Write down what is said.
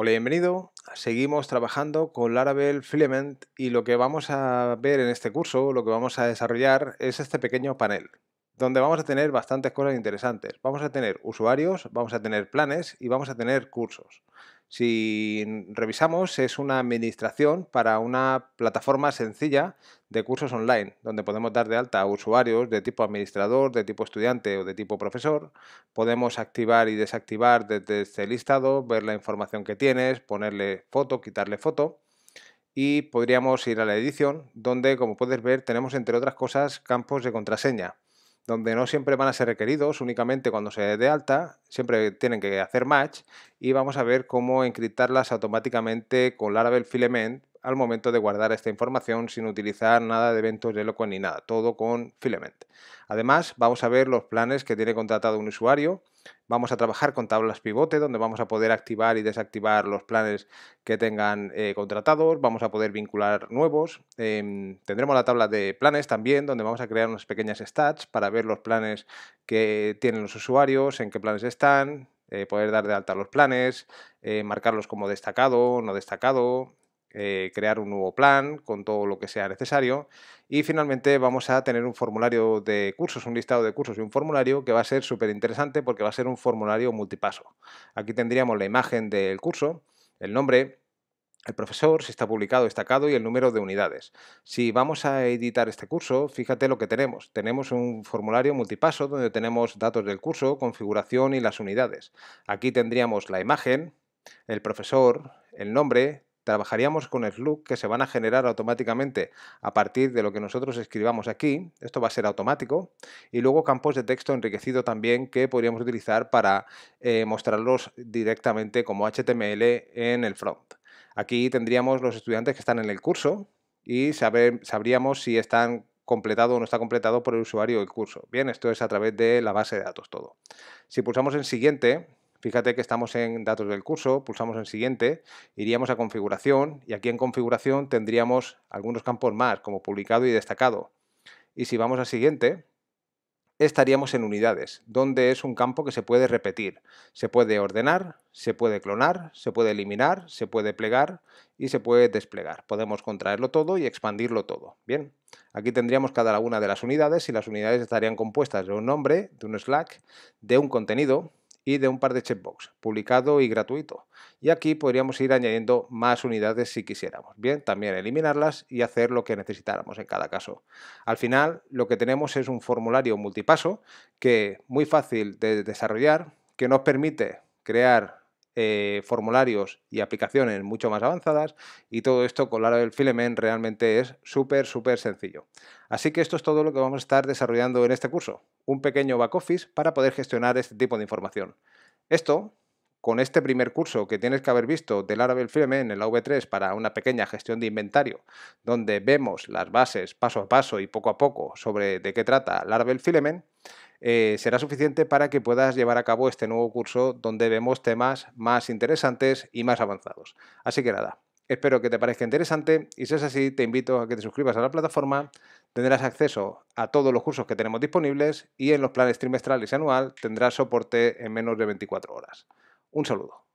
Hola, bienvenido. Seguimos trabajando con Laravel Filament y lo que vamos a ver en este curso, lo que vamos a desarrollar es este pequeño panel donde vamos a tener bastantes cosas interesantes. Vamos a tener usuarios, vamos a tener planes y vamos a tener cursos. Si revisamos, es una administración para una plataforma sencilla de cursos online, donde podemos dar de alta a usuarios de tipo administrador, de tipo estudiante o de tipo profesor. Podemos activar y desactivar desde este listado, ver la información que tienes, ponerle foto, quitarle foto. Y podríamos ir a la edición, donde, como puedes ver, tenemos entre otras cosas campos de contraseña donde no siempre van a ser requeridos, únicamente cuando se dé alta, siempre tienen que hacer match y vamos a ver cómo encriptarlas automáticamente con Laravel Filament al momento de guardar esta información sin utilizar nada de eventos de loco ni nada, todo con Filament. Además, vamos a ver los planes que tiene contratado un usuario. Vamos a trabajar con tablas pivote, donde vamos a poder activar y desactivar los planes que tengan eh, contratados. Vamos a poder vincular nuevos. Em, tendremos la tabla de planes también, donde vamos a crear unas pequeñas stats para ver los planes que tienen los usuarios, en qué planes están, eh, poder dar de alta los planes, eh, marcarlos como destacado, no destacado, eh, crear un nuevo plan con todo lo que sea necesario y finalmente vamos a tener un formulario de cursos, un listado de cursos y un formulario que va a ser súper interesante porque va a ser un formulario multipaso. Aquí tendríamos la imagen del curso, el nombre, el profesor, si está publicado, destacado y el número de unidades. Si vamos a editar este curso, fíjate lo que tenemos. Tenemos un formulario multipaso donde tenemos datos del curso, configuración y las unidades. Aquí tendríamos la imagen, el profesor, el nombre, trabajaríamos con el look que se van a generar automáticamente a partir de lo que nosotros escribamos aquí, esto va a ser automático, y luego campos de texto enriquecido también que podríamos utilizar para eh, mostrarlos directamente como HTML en el front. Aquí tendríamos los estudiantes que están en el curso y sabríamos si están completado o no está completado por el usuario el curso. Bien, esto es a través de la base de datos todo. Si pulsamos en siguiente, Fíjate que estamos en datos del curso, pulsamos en siguiente, iríamos a configuración y aquí en configuración tendríamos algunos campos más como publicado y destacado. Y si vamos a siguiente, estaríamos en unidades, donde es un campo que se puede repetir. Se puede ordenar, se puede clonar, se puede eliminar, se puede plegar y se puede desplegar. Podemos contraerlo todo y expandirlo todo. Bien, aquí tendríamos cada una de las unidades y las unidades estarían compuestas de un nombre, de un Slack, de un contenido, y de un par de checkbox, publicado y gratuito. Y aquí podríamos ir añadiendo más unidades si quisiéramos. Bien, también eliminarlas y hacer lo que necesitáramos en cada caso. Al final, lo que tenemos es un formulario multipaso que muy fácil de desarrollar, que nos permite crear eh, formularios y aplicaciones mucho más avanzadas y todo esto con Laravel Filament realmente es súper, súper sencillo. Así que esto es todo lo que vamos a estar desarrollando en este curso, un pequeño back office para poder gestionar este tipo de información. Esto, con este primer curso que tienes que haber visto de Laravel Filament en la V3 para una pequeña gestión de inventario, donde vemos las bases paso a paso y poco a poco sobre de qué trata Laravel Filament, eh, será suficiente para que puedas llevar a cabo este nuevo curso donde vemos temas más interesantes y más avanzados. Así que nada, espero que te parezca interesante y si es así te invito a que te suscribas a la plataforma, tendrás acceso a todos los cursos que tenemos disponibles y en los planes trimestrales y anual tendrás soporte en menos de 24 horas. Un saludo.